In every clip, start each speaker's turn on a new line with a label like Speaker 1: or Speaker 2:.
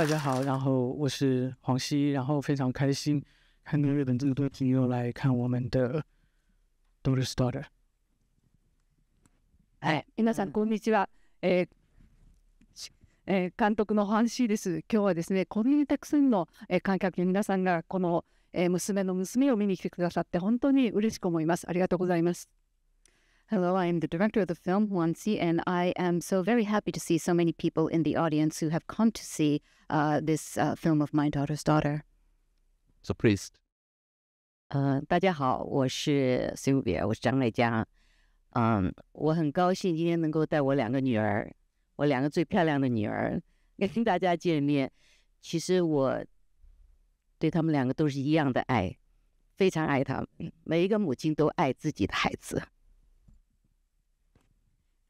Speaker 1: 大家好，然后我是黄西，然后非常开心看到日本这么多朋友来看我们的《d o r s t a r t e r
Speaker 2: は皆さんこんにちは。ええ監督のハンシーです。今日はですね、こんなにたくさんの、え観客の皆さんがこの、え娘の娘を見に来てくださって本当に嬉しく思いま
Speaker 3: す。ありがとうございます。Hello, I am the director of the film, Wansi, and I am so very happy to see so many people in the audience who have come to see uh, this uh, film of my daughter's daughter. So please. 呃，大家好，我是 uh,
Speaker 4: Sylvia，我是张丽佳。嗯，我很高兴今天能够带我两个女儿，我两个最漂亮的女儿跟大家见面。其实我对他们两个都是一样的爱，非常爱他们。每一个母亲都爱自己的孩子。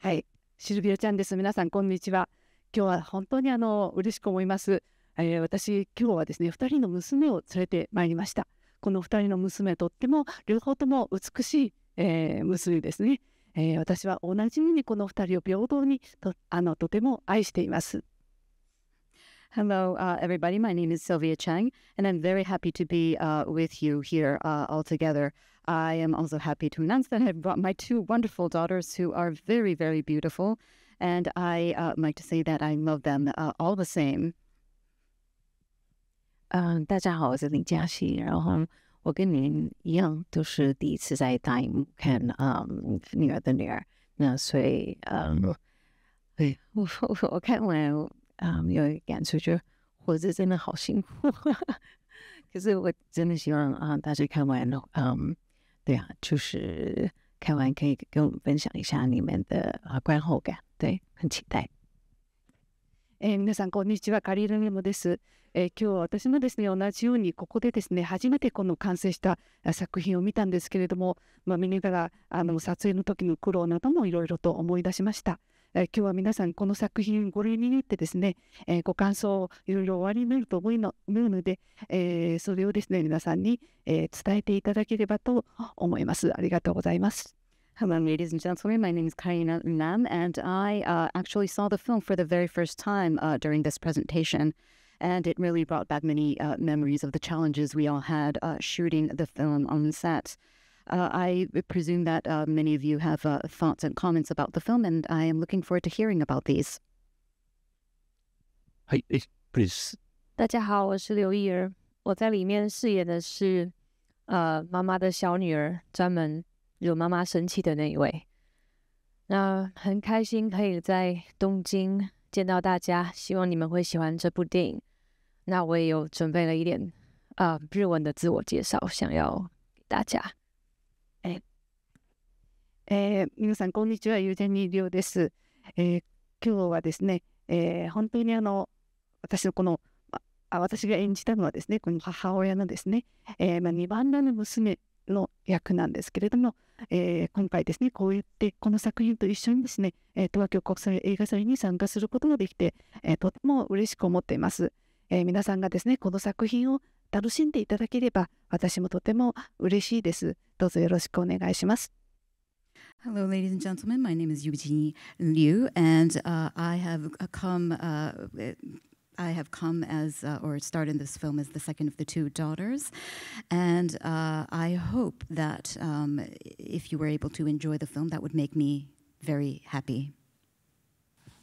Speaker 4: はい、シルビアちゃんです。皆
Speaker 2: さんこんにちは。今日は本当にあの嬉しく思います。えー、私今日はですね、二人の娘を連れてまいりました。この二人の娘とっても両方とも美しい、えー、娘ですね。えー、私は同じようにこの二人を平等にとあのとても愛しています。
Speaker 3: Hello, uh, everybody. My name is Sylvia Chang, and I'm very happy to be uh, with you here uh, all together. I am also happy to announce that I brought my two wonderful daughters who are very, very beautiful. And I uh, like to say that I love them uh, all the same. 嗯，大
Speaker 4: 家好，我是林嘉熙。然后我跟您一样，都是第一次在大荧幕看啊、嗯、女儿的女儿。那所以，嗯，对我我我看完嗯，有感触，就活着真的好辛苦。可是我真的希望啊、呃，大家看完了，嗯，对啊，就是看完可以跟我们分享一下你们的啊、呃、观后感，对，很期待。
Speaker 2: えー、皆さんこんにちはカリールメモです、えー、今日は私もですね同じようにここでですね初めてこの完成した作品を見たんですけれども、まあ、見ながらあの撮影の時の苦労などもいろいろと思い出しました。えー、今日は皆さんこの作品ご覧になってですね、えー、ご感想をいろいろおありになると思いのので、えー、それをですね皆さんに、えー、伝えていただければと思います。ありがとうございます。
Speaker 3: Hello, ladies and gentlemen. My name is Karina Nam, and I uh, actually saw the film for the very first time uh, during this presentation. and it really brought back many uh, memories of the challenges we all had uh, shooting the film on set. Uh, I presume that uh, many of you have uh, thoughts and comments about the film, and I am looking forward to hearing about these.
Speaker 5: Hi, please.
Speaker 3: 大家
Speaker 6: 好，我是刘怡儿，我在里面饰演的是呃妈妈的小女儿，专门惹妈妈生气的那一位。那很开心可以在东京见到大家，希望你们会喜欢这部电影。那我也有准备了一点啊、呃、日文的自我介绍，想要给大家。えー、皆さん、こんにちは。ゆうじゃにりょうです。えー、
Speaker 2: 今日はですね、えー、本当にあの、私のこの、あ私が演じたのはですね、この母親のですね、えーま2番目の娘の役なんですけれども、えー、今回ですね、こうやってこの作品と一緒にですね、えー、東京国際映画祭に参加することができて、えー、とても嬉しく思っています。えー、皆さんがですね、この作品を楽しんでいただければ、私もとても嬉しいです。どうぞよろしくお願いします。
Speaker 3: Hello, ladies and gentlemen. My name is Eugenie Liu, and uh, I have uh, come. Uh, I have come as, uh, or started in this film as the second of the two daughters. And uh, I hope that um, if you were able to enjoy the film, that would make me very happy.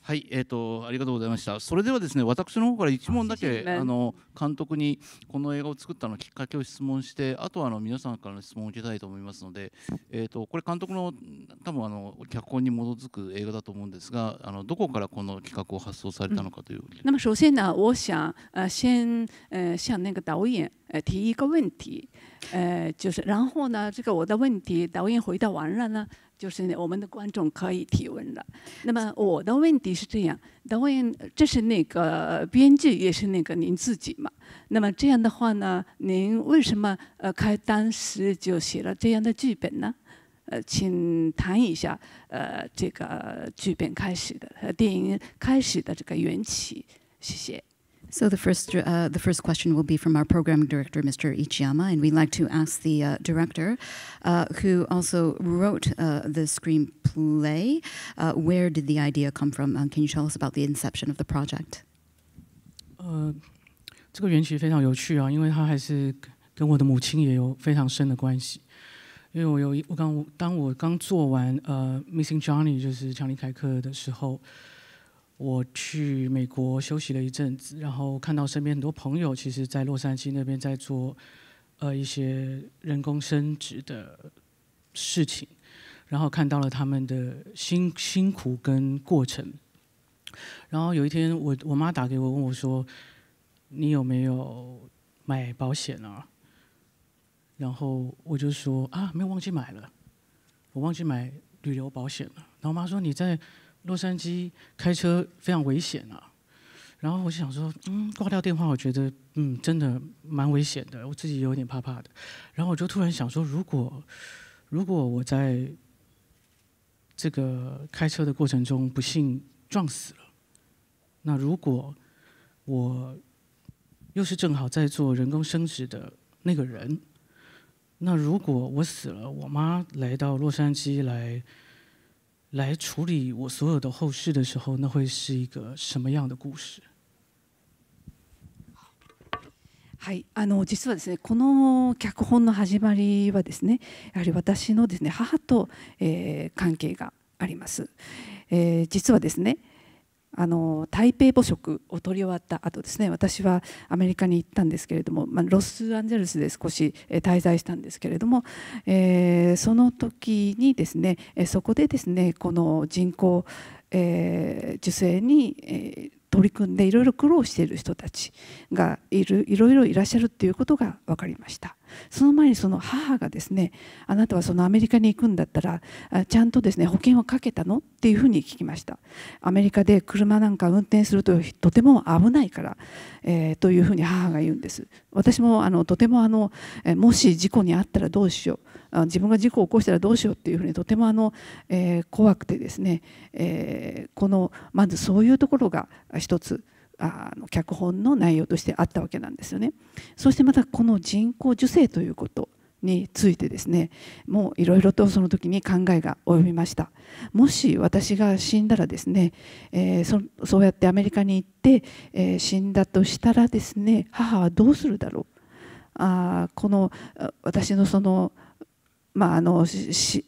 Speaker 5: はい、えっ、ー、とありがとうございました。それではですね、私の方から一問だけあの監督にこの映画を作ったのきっかけを質問して、あとはあの皆さんからの質問を受けたいと思いますので、えっ、ー、とこれ監督の多分あの脚本に基づく映画だと思うんですが、あのどこからこの企画を発想されたのかという。嗯、
Speaker 2: 那么首先呢，我想呃先呃向那个导演呃提一个问题，呃就是然后呢这个我的问题导演回答完了呢。就是我们的观众可以提问了。那么我的问题是这样：的问，这是那个编剧，也是那个您自己嘛？那么这样的话呢，您为什么呃开当时就写了这样的剧本呢？呃，请谈一下呃这个剧本开始的和电影开始的这个缘起，谢谢。
Speaker 3: So the first, uh, the first question will be from our program director, Mr. Ichiyama, and we'd like to ask the uh, director, uh, who also wrote uh, the screenplay, uh, where did the idea come from? Uh, can you tell us about the inception of the project?
Speaker 1: 呃，这个缘起非常有趣啊，因为它还是跟我的母亲也有非常深的关系。因为我有我刚当我刚做完呃《Missing Johnny》就是强尼凯克的时候，uh, 我去美国休息了一阵子，然后看到身边很多朋友，其实在洛杉矶那边在做呃一些人工生殖的事情，然后看到了他们的辛辛苦跟过程。然后有一天，我我妈打给我问我说：“你有没有买保险啊？”然后我就说：“啊，没有忘记买了，我忘记买旅游保险了。”然后我妈说：“你在？”洛杉矶开车非常危险啊，然后我就想说，嗯，挂掉电话，我觉得，嗯，真的蛮危险的，我自己有点怕怕的。然后我就突然想说，如果，如果我在这个开车的过程中不幸撞死了，那如果我又是正好在做人工生殖的那个人，那如果我死了，我妈来到洛杉矶来。来处理我所有的后事的时候，那会是一个什么样的故事？
Speaker 2: はい、あの実はですねこの脚本の始まりはですねやはり私のですね母と、えー、関係があります、えー、実はですね、あの台北母食を取り終わった後ですね私はアメリカに行ったんですけれども、まあ、ロスアンゼルスで少し滞在したんですけれども、えー、その時にですねそこでですねこの人工、えー、受精に、えー、取り組んでいろいろ苦労している人たちがいるいろいろいらっしゃるということが分かりました。その前にその母がですねあなたはそのアメリカに行くんだったらちゃんとですね保険をかけたのっていうふうに聞きましたアメリカで車なんか運転するととても危ないから、えー、というふうに母が言うんです私もあのとてもあのもし事故に遭ったらどうしよう自分が事故を起こしたらどうしようっていうふうにとてもあの、えー、怖くてですね、えー、このまずそういうところが一つあの脚本の内容としてあったわけなんですよね。そしてまたこの人工授精ということについてですねもういろいろとその時に考えが及びましたもし私が死んだらですね、えー、そそうやってアメリカに行って、えー、死んだとしたらですね母はどうするだろうあこの私のそのまあ、あの死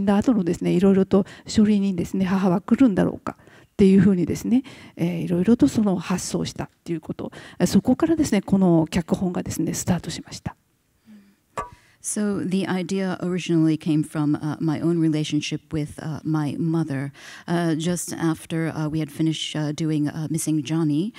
Speaker 2: んだ後のですねいろいろと書類にですね母は来るんだろうかっていうふうにですね、えー、いろいろとその発想したっていうことそこからですねこの脚本がですねスタートしました。
Speaker 3: So the idea originally came from uh, my own relationship with uh, my mother. Uh, just after we had finished doing Missing Johnny,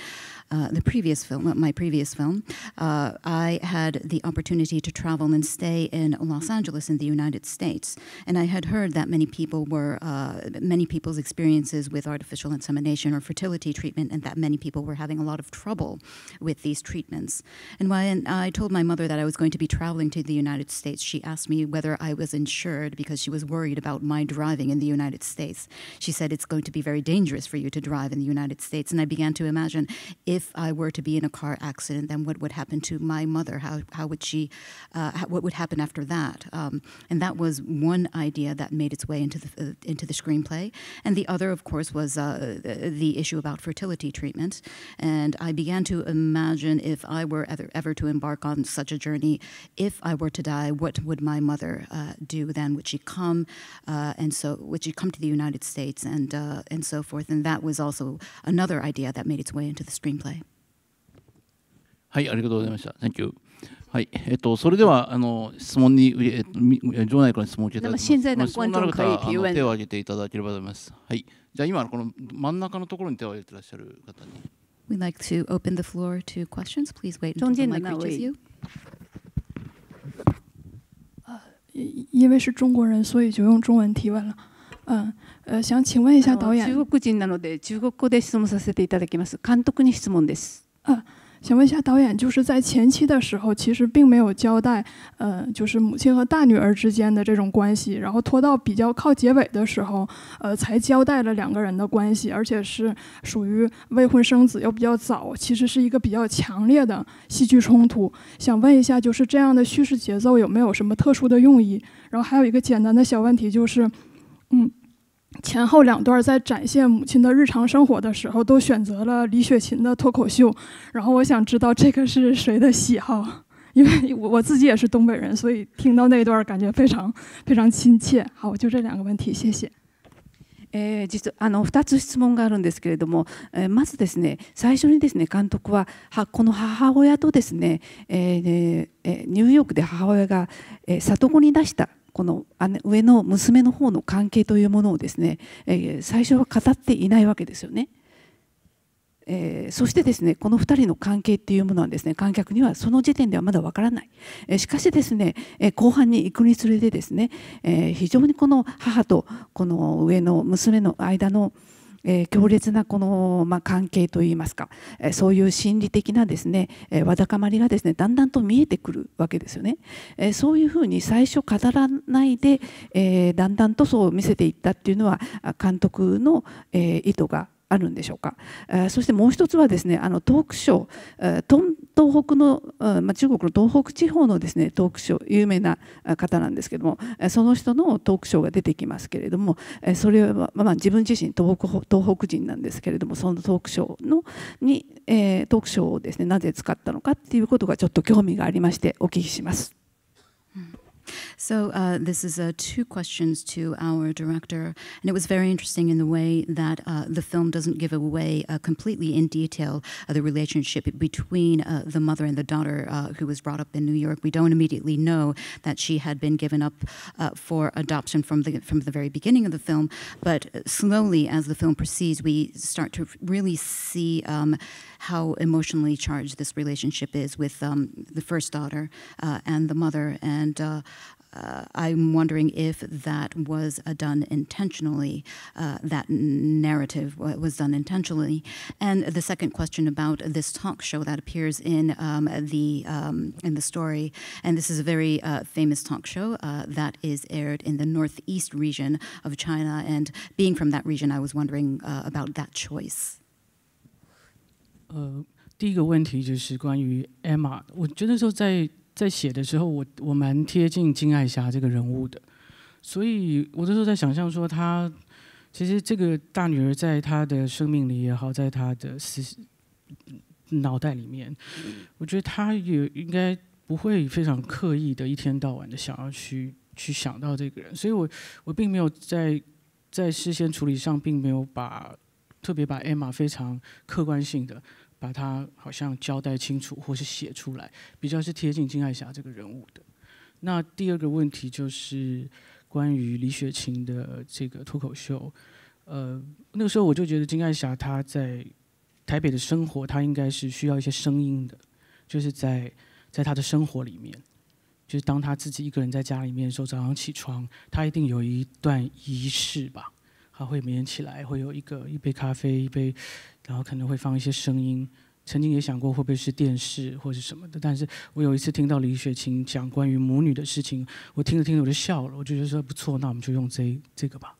Speaker 3: Uh, the previous film, my previous film, uh, I had the opportunity to travel and stay in Los Angeles in the United States, and I had heard that many people were uh, many people's experiences with artificial insemination or fertility treatment, and that many people were having a lot of trouble with these treatments. And when I told my mother that I was going to be traveling to the United States, she asked me whether I was insured because she was worried about my driving in the United States. She said it's going to be very dangerous for you to drive in the United States, and I began to imagine. If if I were to be in a car accident, then what would happen to my mother? How, how would she, uh, what would happen after that? Um, and that was one idea that made its way into the, uh, into the screenplay. And the other, of course, was uh, the issue about fertility treatment. And I began to imagine if I were ever, ever to embark on such a journey, if I were to die, what would my mother uh, do then? Would she come? Uh, and so, would she come to the United States and, uh, and so forth? And that was also another idea that made its way into the screenplay. play.
Speaker 5: はい、ありがとうございました。Thank you. はい、えっと、それでは、あの、質問に、え場内から質問を受けたきます。のは、手を挙げていただければと思います。はい、じゃあ、今、この真ん中のところに手を挙げていらっしゃる方に。
Speaker 3: We'd like to open the floor to questions. Please wait until the mic reaches you. 因为是中国人，
Speaker 2: 所以就用中文提问了。嗯，呃，想请问一下导演。中国人なので中国語で質問させていただきます。監督に質問です。嗯，想问一下导演，就是在前期的时候，其实并没有交代，呃，就是母亲和大女儿之间的这种关系，然后拖到比较靠结尾的时候，呃，才交代了两个人的关系，而且是属于未婚生子又比较早，其实是一个比较强烈的戏剧冲突。想问一下，就是这样的叙事节奏有没有什么特殊的用意？然后还有一个简单的小问题就是。前后两段在展现母亲的日常生活的时候，都选择了李雪琴的脱口秀。然后我想知道这个是谁的喜好，因为我我自己也是东北人，所以听到那段感觉非常非常亲切。
Speaker 6: 好，就这两个问题，谢谢。
Speaker 2: え、実はあの二つ質問があるんですけれども、えまずですね、最初にですね、監督はこの母親とですね、えええニューヨークで母親が里子に出した。この上の娘の方の関係というものをですね、えー、最初は語っていないわけですよね。えー、そしてですねこの2人の関係っていうものはですね観客にはその時点ではまだわからない、えー、しかしですね、えー、後半に行くにつれてですね、え非常にこの母とこの上の娘の間の、えー、強烈なこの、まあ、関係といいますか、えー、そういう心理的なですね、えー、わだかまりがですねだんだんと見えてくるわけですよね。えそういうふうに最初語らないで、えだんだんとそう見せていったっていうのは監督の、え意図があるんでしょうか。そしてもう一つはですねあのトークショー東北の、まあ、中国の東北地方のですねトークショー有名な方なんですけどもその人のトークショーが出てきますけれどもそれは、まあ、自分自身東北東北人なんですけれどもそのトークショーのに、えトークショーをですねなぜ使ったのかっていうことがちょっと興味がありましてお聞きします。
Speaker 3: So uh, this is uh, two questions to our director, and it was very interesting in the way that uh, the film doesn't give away uh, completely in detail uh, the relationship between uh, the mother and the daughter who was brought up in New York. We don't immediately know that she had been given up for adoption from the from the very beginning of the film, but slowly as the film proceeds, we start to really see. Um, how emotionally charged this relationship is with um, the first daughter uh, and the mother. And uh, uh, I'm wondering if that was uh, done intentionally, uh, that narrative was done intentionally. And the second question about this talk show that appears in um, the um, in the story, and this is a very uh, famous talk show uh, that is aired in the northeast region of China. And being from that region, I was wondering uh, about that choice.
Speaker 1: 呃，第一个问题就是关于 Emma。我觉得说在在写的时候，我我蛮贴近金爱霞这个人物的，所以，我那时候在想象说她，其实这个大女儿在她的生命里也好，在她的思脑袋里面，我觉得她也应该不会非常刻意的，一天到晚的想要去去想到这个人。所以我我并没有在在事先处理上，并没有把特别把 Emma 非常客观性的。把它好像交代清楚，或是写出来，比较是贴近金爱霞这个人物的。那第二个问题就是关于李雪琴的这个脱口秀。呃，那个时候我就觉得金爱霞她在台北的生活，她应该是需要一些声音的，就是在在她的生活里面，就是当她自己一个人在家里面的时候，早上起床，她一定有一段仪式吧。他会每天起来，会有一个一杯咖啡，一杯，然后可能会放一些声音。曾经也想过会不会是电视或是什么的，但是我有一次听到李雪琴讲关于母女的事情，我听着听着我就笑了，我就觉得说不错，那我们就用这这个吧。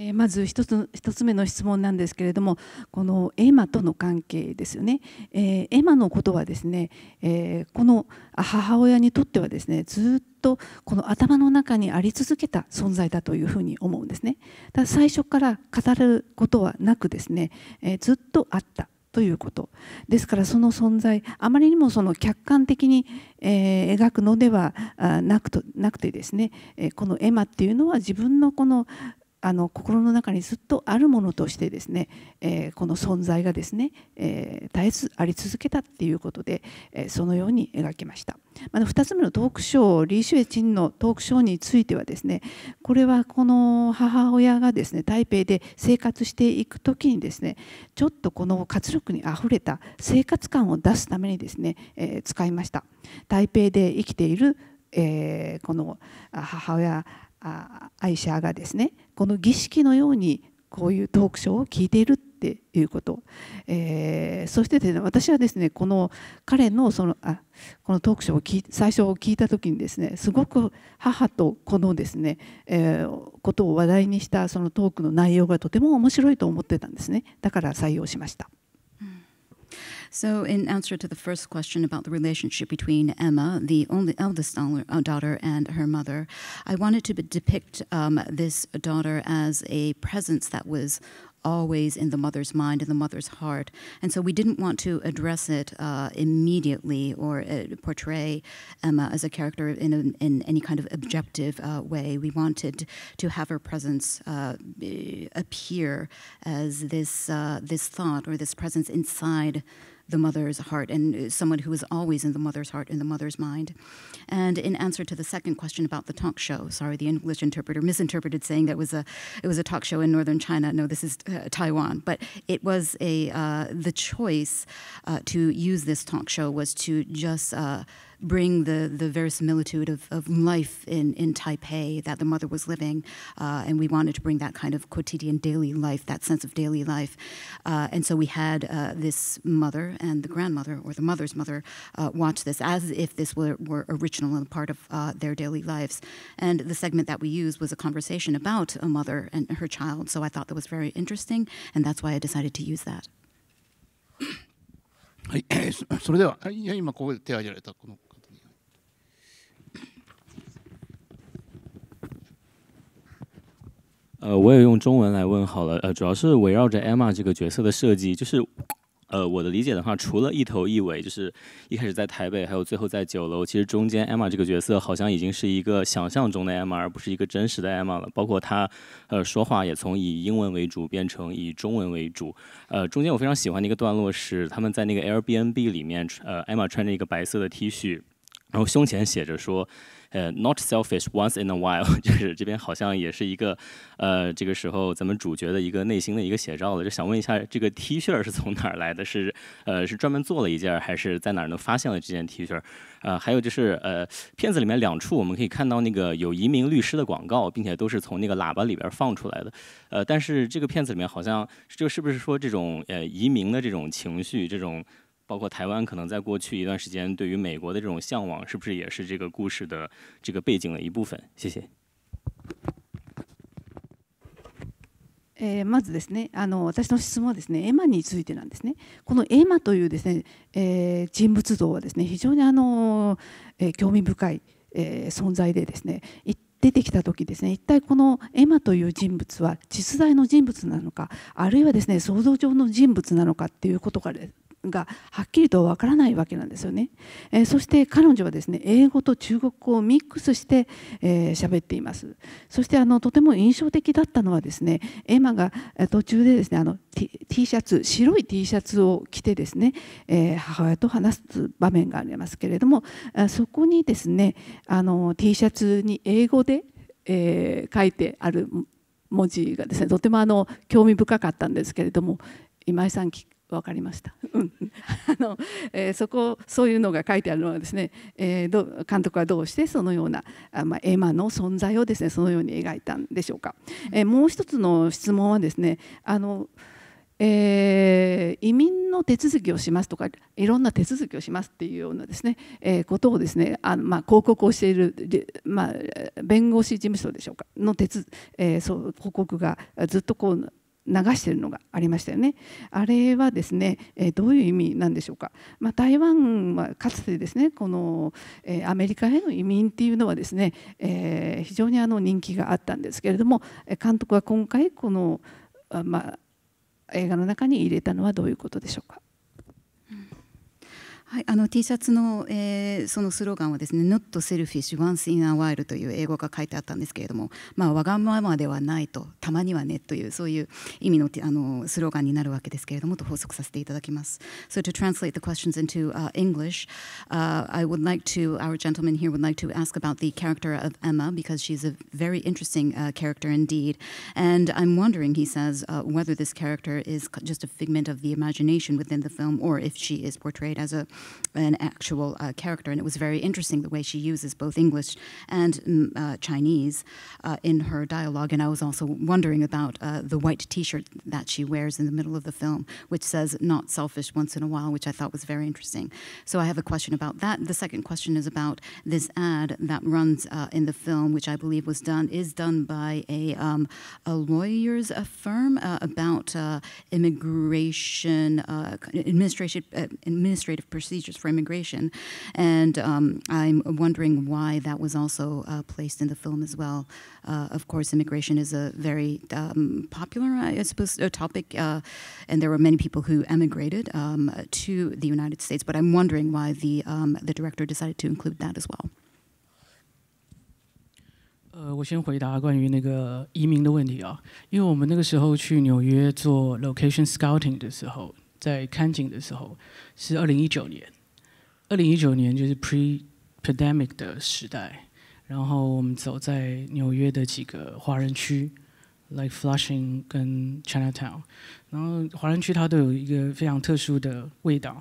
Speaker 2: えー、まず一つ一つ目の質問なんですけれどもこのエマとの関係ですよね、えー、エマのことはですね、えー、この母親にとってはですねずっとこの頭の中にあり続けた存在だというふうに思うんですねただ最初から語ることはなくですね、えー、ずっとあったということですからその存在あまりにもその客観的に、えー、描くのではなくとなくてですね、えこのエマっていうのは自分のこのあの心の中にずっとあるものとしてですね、えー、この存在がですね、えー、絶えずあり続けたっていうことで、えー、そのように描きましたあ2つ目のトークショーリー・シュエチンのトークショーについてはですねこれはこの母親がですね台北で生活していく時にですねちょっとこの活力にあふれた生活感を出すためにですね、え使いました台北で生きている、えこの母親愛者がですねこの儀式のようにこういうトークショーを聞いているっていうこと、えー、そしてです、ね、私はですねこの彼のそのあこのトークショーを最初聞いた時にですねすごく母と子のですね、えー、ことを話題にしたそのトークの内容がとても面白いと思ってたんですねだ
Speaker 3: から採用しました。So, in answer to the first question about the relationship between Emma, the only eldest uh, daughter, and her mother, I wanted to depict um, this daughter as a presence that was always in the mother's mind and the mother's heart. And so we didn't want to address it uh, immediately or uh, portray Emma as a character in, a, in any kind of objective uh, way. We wanted to have her presence uh, appear as this, uh, this thought or this presence inside the mother's heart and uh, someone who is always in the mother's heart and the mother's mind. And in answer to the second question about the talk show, sorry, the English interpreter misinterpreted saying that it was a it was a talk show in northern China. No, this is uh, Taiwan, but it was a uh, the choice uh, to use this talk show was to just uh, bring the, the verisimilitude of, of life in, in Taipei that the mother was living. Uh, and we wanted to bring that kind of quotidian daily life, that sense of daily life. Uh, and so we had uh, this mother and the grandmother, or the mother's mother, uh, watch this as if this were, were original and part of uh, their daily lives. And the segment that we used was a conversation about a mother and her child. So I thought that was very interesting, and that's why I decided to use that. はい、
Speaker 5: それでは今ここで手を挙げられたこの
Speaker 7: 呃，我也用中文来问好了。呃，主要是围绕着 Emma 这个角色的设计，就是，呃，我的理解的话，除了一头一尾，就是一开始在台北，还有最后在酒楼，其实中间 Emma 这个角色好像已经是一个想象中的 Emma，而不是一个真实的 Emma 了。包括她，呃，说话也从以英文为主变成以中文为主。呃，中间我非常喜欢的一个段落是他们在那个 Airbnb 里面，呃，Emma 穿着一个白色的 T 恤。然后胸前写着说，呃，not selfish once in a while，就是这边好像也是一个，呃，这个时候咱们主角的一个内心的一个写照了。就想问一下，这个 T 恤是从哪儿来的？是呃，是专门做了一件，还是在哪儿能发现了这件 T 恤？呃，还有就是，呃，片子里面两处我们可以看到那个有移民律师的广告，并且都是从那个喇叭里边放出来的。呃，但是这个片子里面好像就是不是说这种呃移民的这种情绪这种。包括台湾可能在过去一段时间对于美国的这种向往，是不是也是这个故事的这个背景的一部分？谢谢。
Speaker 2: えー、まずですねあの私の質問はですねエマについてなんですねこのエマというですね、えー、人物像はですね非常にあの、えー、興味深い、え存在でですね出てきた時ですね一体このエマという人物は実在の人物なのかあるいはですね想像上の人物なのかっていうことががはっきりとわからないわけなんですよね、えー、そして彼女はですね英語と中国語をミックスして喋、えー、っていますそしてあのとても印象的だったのはですねエマが途中でですねあの T, T シャツ白い T シャツを着てですね、えー、母親と話す場面がありますけれどもそこにですねあの T シャツに英語で、え書いてある文字がですねとてもあの興味深かったんですけれども今井さん分かりました、うん あのえー、そこそういうのが書いてあるのはですね、えー、ど監督はどうしてそのようなあ、まあ、エマの存在をですねそのように描いたんでしょうか、えー、もう一つの質問はですねあのえー、移民の手続きをしますとかいろんな手続きをしますっていうようなですね、えー、ことをですねあの、まあ、広告をしている、まあ、弁護士事務所でしょうかの手えー、そう広告がずっとこう流してるのがありましたよね。あれはですね、えどういう意味なんでしょうか。まあ、台湾はかつてですね、この、えアメリカへの移民っていうのはですね、えー、非常にあの人気があったんですけれども、監督は今回このまあ、
Speaker 3: 映画の中に入れたのはどういうことでしょうか。はい、あの T シャツの、えー、そのスローガンはですね「Not selfish once in a while」という英語が書いてあったんですけれども、まあ、わがままではないとたまにはねというそういう意味のあのスローガンになるわけですけれどもと補足させていただきます。So to translate the questions into、uh, English,、uh, I would like to our gentleman here would like to ask about the character of Emma because she's a very interesting、uh, character indeed, and I'm wondering he says、uh, whether this character is just a figment of the imagination within the film or if she is portrayed as a an actual uh, character. And it was very interesting the way she uses both English and mm, uh, Chinese uh, in her dialogue. And I was also wondering about uh, the white t shirt that she wears in the middle of the film, which says, not selfish once in a while, which I thought was very interesting. So I have a question about that. The second question is about this ad that runs uh, in the film, which I believe was done, is done by a, um, a lawyer's firm uh, about immigration, administration, administrative procedures for immigration. And um, I'm wondering why that was also uh, placed in the film as well. Uh, of course, immigration is a very um, popular, I suppose, topic, uh, and there were many people who emigrated um, to the United States. But I'm wondering why the um, the director decided to include that as well.
Speaker 1: 呃，我先回答关于那个移民的问题啊，因为我们那个时候去纽约做 location scouting 的时候，在看景的时候，是二零一九年，二零一九年就是 pre-pandemic 的时代，然后我们走在纽约的几个华人区，like Flushing 跟 Chinatown，然后华人区它都有一个非常特殊的味道，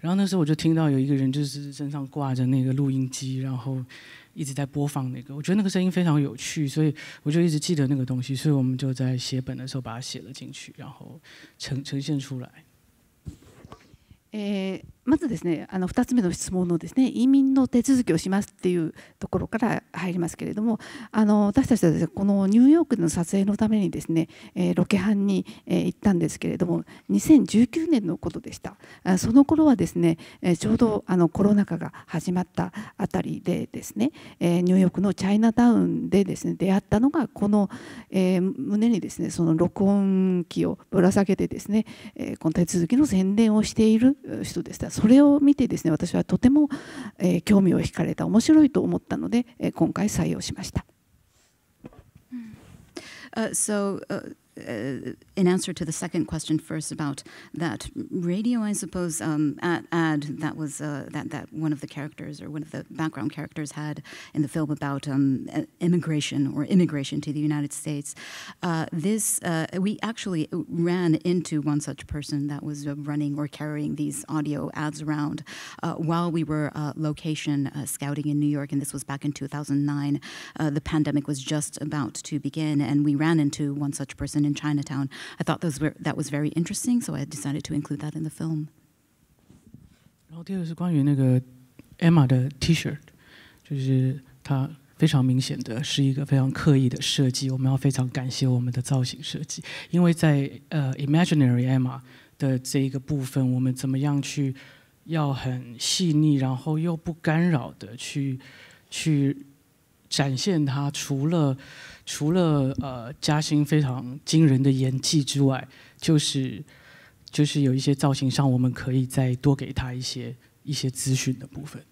Speaker 1: 然后那时候我就听到有一个人就是身上挂着那个录音机，然后一直在播放那个，我觉得那个声音非常有趣，所以我就一直记得那个东西，所以我们就在写本的时候把它写了进去，然后呈呈现出来。
Speaker 2: えー、まずですねあの2つ目の質問のですね移民の手続きをしますっていうところから入りますけれどもあの私たちはです、ね、このニューヨークでの撮影のためにですね、えー、ロケハンに、えー、行ったんですけれども2019年のことでしたその頃はですね、えー、ちょうどあのコロナ禍が始まったあたりでですね、えニューヨークのチャイナタウンでですね出会ったのがこの、え胸にですねその録音機をぶら下げてですね、えこの手続きの宣伝をしている人でした。それを見てですね私はとても、えー、興味を惹かれた面白いと思ったので、えー、今回採用しました。
Speaker 3: Uh, so, uh, Uh, in answer to the second question first about that radio, I suppose um, ad, ad, that was uh, that that one of the characters or one of the background characters had in the film about um, immigration or immigration to the United States. Uh, this uh, we actually ran into one such person that was uh, running or carrying these audio ads around uh, while we were location scouting in New York, and this was back in 2009. the pandemic was just about to begin, and we ran into one such person down in Chinatown. I thought those were, that was very interesting, so I decided to include that in the film.
Speaker 1: 然后第二个是关于那个 Emma Imaginary Emma 的这一个部分，我们怎么样去要很细腻，然后又不干扰的去去展现它，除了。除了呃，嘉欣非常惊人的演技之外，就是就是有一些造型上，我们可以再多给她一些一些资讯的部分。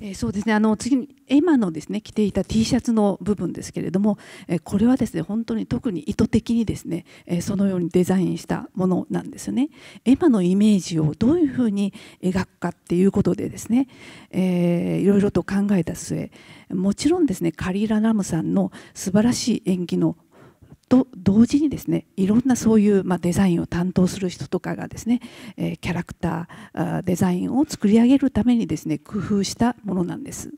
Speaker 2: えー、そうですねあの次に今のですね着ていた T シャツの部分ですけれども、えー、これはですね本当に特に意図的にですね、えー、そのようにデザインしたものなんですよね。マのイメージをどういうふうに描くかっていうことでですね、えー、いろいろと考えた末もちろんですねカリーラ・ラムさんの素晴らしい演技のと同時にですねいろんなそういう、まあ、デザインを担当する人とかがですね、えキャラクターデザインを作り上げるためにですね工夫したものなんです。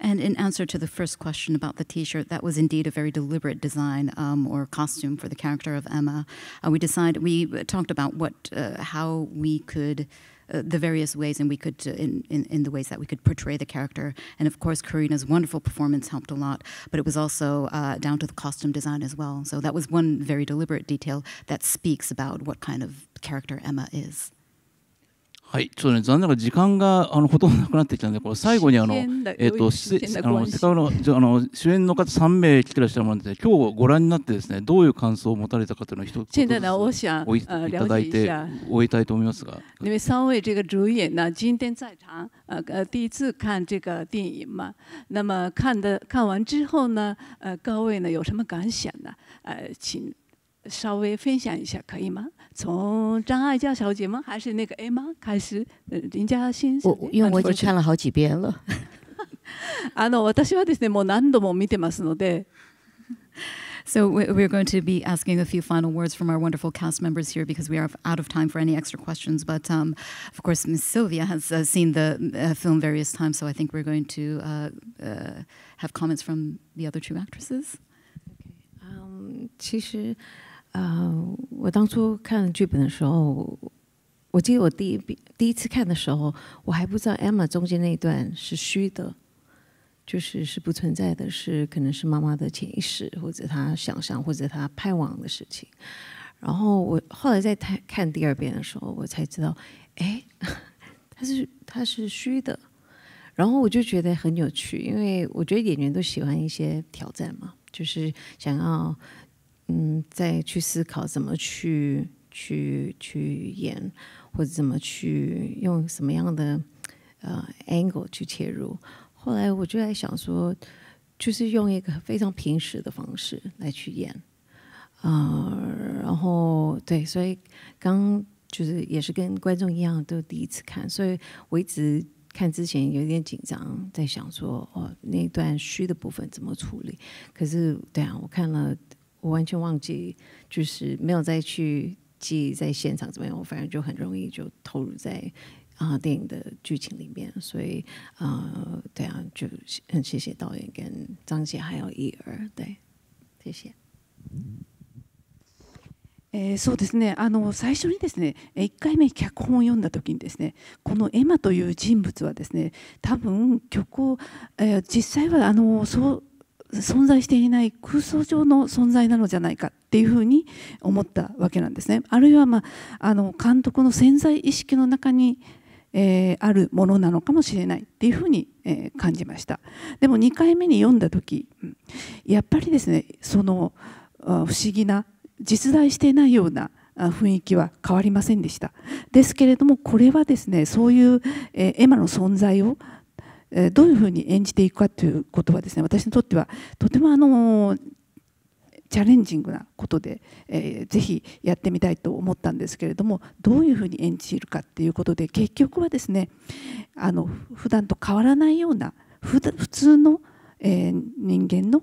Speaker 3: And in answer to the first question about the t shirt, that was indeed a very deliberate design um, or costume for the character of Emma. Uh, we decided, we talked about what, uh, how we could. the various ways and we could, uh, in, in, in, the ways that we could portray the character. And of course, Karina's wonderful performance helped a lot, but it was also uh, down to the costume design as well. So that was one very deliberate detail that speaks about what kind of character Emma is.
Speaker 5: はい、ちょっとね、残念ながら時間があのほとんどなくなってきたんで、これ最後にあの、えっ、ー、と、あの、せかの、あの、主演の方三名来てらっしゃるもので、今日ご覧になってですね、どういう感想を持たれたかというのを一つ。
Speaker 2: おいただいて、
Speaker 5: 終えたいと思いますが。
Speaker 2: 因为三位这个主演呢，今天在场，呃呃，第一次看这个电影嘛，那么看的看完之后呢，呃，各位呢有什么感想呢？呃，请。稍微分享一下可以吗？从张艾嘉小姐吗？还是那个 A 吗？开始，林嘉欣。我因为我已经看了
Speaker 3: 好几遍了。
Speaker 2: あの私はですね、もう何度も見てますので。
Speaker 3: So we're going to be asking a few final words from our wonderful cast members here because we are out of time for any extra questions. But um, of course, Miss Sylvia has uh, seen the uh, film various times, so I think we're going to uh, uh have comments from the other two actresses. Okay. Um,
Speaker 4: 其实。呃，我当初看剧本的时候，我记得我第一遍第一次看的时候，我还不知道 Emma 中间那段是虚的，就是是不存在的，是可能是妈妈的潜意识，或者她想象，或者她盼望的事情。然后我后来再看看第二遍的时候，我才知道，哎，它是它是虚的。然后我就觉得很有趣，因为我觉得演员都喜欢一些挑战嘛，就是想要。嗯，再去思考怎么去去去演，或者怎么去用什么样的呃 angle 去切入。后来我就在想说，就是用一个非常平实的方式来去演啊。然后对，所以刚就是也是跟观众一样，都第一次看，所以我一直看之前有点紧张，在想说哦，那段虚的部分怎么处理？可是对啊，我看了。我完全忘记，就是没有再去记在现场怎么样，我反正就很容易就投入在啊、呃、电影的剧情里面，所以呃，对啊，就很谢谢导演跟张姐还有伊儿，对，谢谢。えー、そうですねあの最初にですね1回目脚本を
Speaker 2: 読んだ時にですねこのエマという人物はですね多分曲を、えー、実際はあのそう存在していない空想上の存在なのじゃないかっていうふうに思ったわけなんですね。あるいは、まあ、あの監督の潜在意識の中にえー、あるものなのかもしれないっていうふうに、えー、感じましたでも2回目に読んだ時やっぱりですねその不思議な実在していないような雰囲気は変わりませんでしたですけれどもこれはですねそういう、えー、エマの存在をどういうふうに演じていくかということはですね私にとってはとてもあのチャレンジングなことで、えー、ぜひやってみたいと思ったんですけれどもどういうふうに演じるかっていうことで結局はですねあの普段と変わらないような普通の、えー、人間の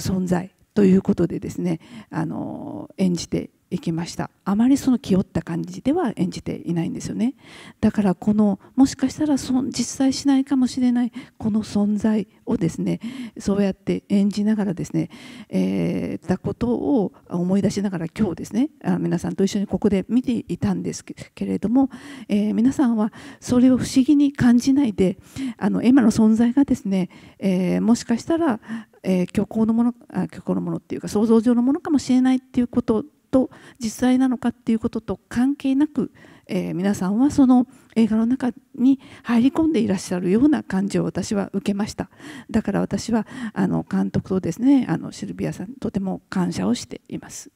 Speaker 2: 存在ということでですねあの演じて行きましたあまりその気負った感じでは演じていないんですよねだからこのもしかしたらそ実在しないかもしれないこの存在をですねそうやって演じながらですね、えー、たことを思い出しながら今日ですねあ皆さんと一緒にここで見ていたんですけれども、えー、皆さんはそれを不思議に感じないであの今の存在がですね、えー、もしかしたら、え虚構のものあ虚構のものっていうか想像上のものかもしれないっていうことと実際なのかっていうことと関係なく、えー、皆さんはその映画の中に入り込んでいらっしゃるような感じを私は受けましただから私はあの監督とですねあのシルビアさんとても感謝をしています。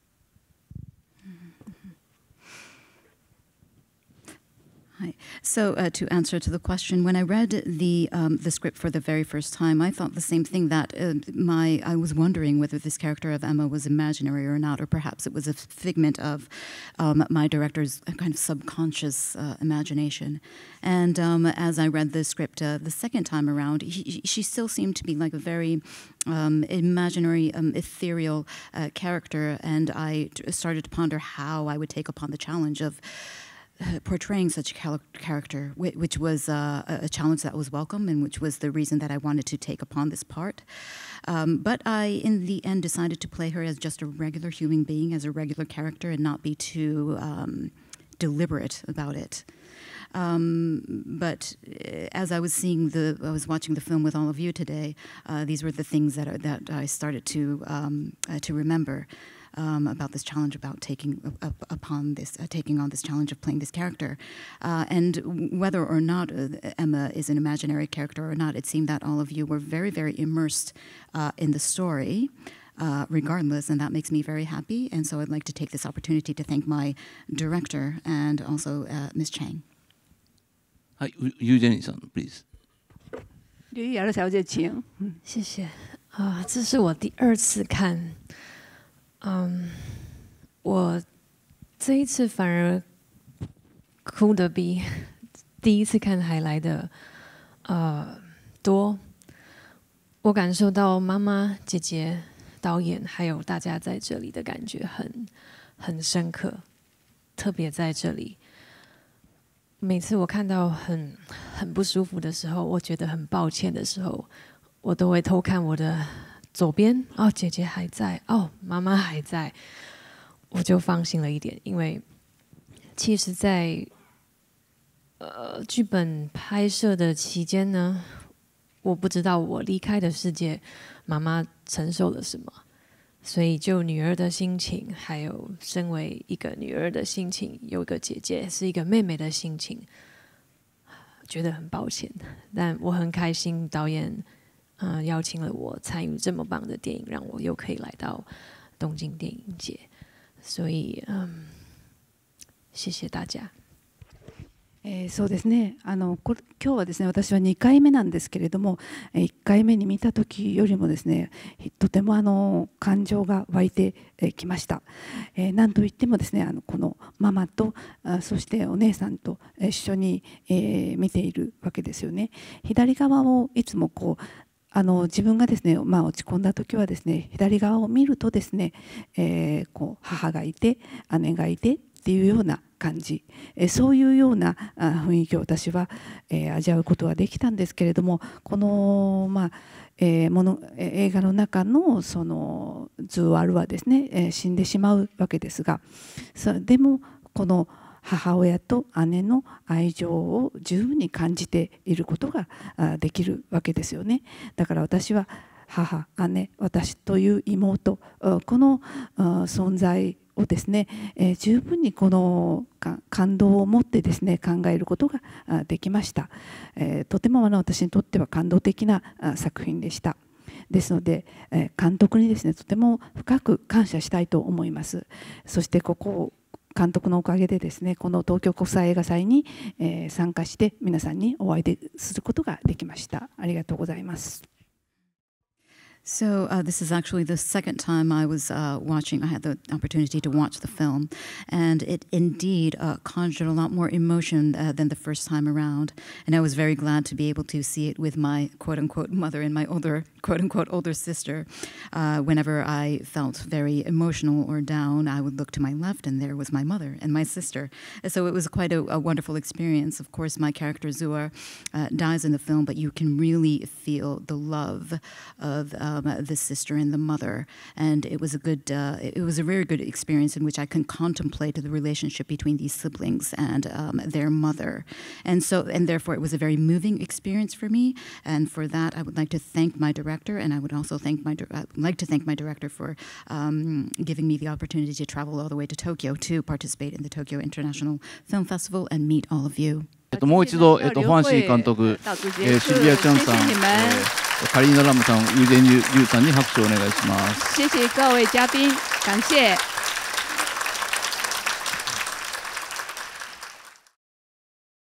Speaker 3: Hi. So uh, to answer to the question, when I read the um, the script for the very first time, I thought the same thing that uh, my I was wondering whether this character of Emma was imaginary or not, or perhaps it was a figment of um, my director's uh, kind of subconscious uh, imagination. And um, as I read the script uh, the second time around, he, she still seemed to be like a very um, imaginary, um, ethereal uh, character, and I started to ponder how I would take upon the challenge of. portraying such a character, which was uh, a challenge that was welcome and which was the reason that I wanted to take upon this part. Um, but I, in the end, decided to play her as just a regular human being, as a regular character, and not be too um, deliberate about it. Um, but uh, as I was seeing the, I was watching the film with all of you today. Uh, these were the things that that I started to um, uh, to remember um, about this challenge about taking upon this uh, taking on this challenge of playing this character, uh, and whether or not uh, Emma is an imaginary character or not, it seemed that all of you were very very immersed uh, in the story. Uh, regardless, and that makes me very happy. And so I'd like to take this opportunity to thank my director and also uh, Ms. Chang.
Speaker 5: Hi, Yu Jenny-san, please.
Speaker 3: 吕雅乐小姐，请。
Speaker 6: 谢谢啊，这是我第二次看《嗯，我这一次反而哭的比第一次看还来的呃多。我感受到妈妈、姐姐、导演还有大家在这里的感觉很很深刻，特别在这里。每次我看到很很不舒服的时候，我觉得很抱歉的时候，我都会偷看我的。左边哦，姐姐还在哦，妈妈还在，我就放心了一点。因为其实，在呃剧本拍摄的期间呢，我不知道我离开的世界，妈妈承受了什么。所以，就女儿的心情，还有身为一个女儿的心情，有个姐姐是一个妹妹的心情，觉得很抱歉。但我很开心，导演。呃邀请了我参与这么棒的电影，让我又可以来到东京电影节。所以，嗯，谢谢大家。
Speaker 2: えー、そうですねあのこ今日はですね私は2回目なんですけれども1回目に見た時よりもですねとてもあの感情が湧いてきました、えー、なんといってもですねあのこのママとあそしてお姉さんと一緒に、えー、見ているわけですよね左側をいつもこうあの自分がですね、まあ、落ち込んだ時はですね左側を見るとですね、えー、こう母がいて姉がいてっていうような感じ、えそういうような雰囲気を私は、えー、味わうことはできたんですけれどもこの,、まあえー、もの映画の中のそのズワルはですね、え死んでしまうわけですがそれでもこの「母親と姉の愛情を十分に感じていることができるわけですよね。だから私は母姉私という妹この存在をですね、え十分にこの感動を持ってですね考えることができました、えとても私にとっては感動的な作品でしたですので、え監督にですねとても深く感謝したいと思いますそしてここ監督のおかげでですねこの東京国際映画祭に、え参加して皆さんにお会いすることができましたありがとうございます。
Speaker 3: So uh, this is actually the second time I was uh, watching. I had the opportunity to watch the film, and it indeed uh, conjured a lot more emotion uh, than the first time around. And I was very glad to be able to see it with my quote unquote mother and my older quote unquote older sister. Uh, whenever I felt very emotional or down, I would look to my left, and there was my mother and my sister. so it was quite a, a, wonderful experience. Of course, my character Zuar uh, dies in the film, but you can really feel the love of um, the sister and the mother, and it was a good, uh, it was a very good experience in which I can contemplate the relationship between these siblings and um, their mother, and so and therefore it was a very moving experience for me, and for that I would like to thank my director, and I would also thank my I would like to thank my director for um, giving me the opportunity to travel all the way to Tokyo to participate in the Tokyo International Film Festival and meet all of you.
Speaker 5: えっと、もう一度、えっと、ファンシー監督、えー、渋谷チャンさん、えー卡丽娜·拉姆桑、于田裕さんに拍手をお願いします。
Speaker 2: 谢谢各位嘉宾，感谢。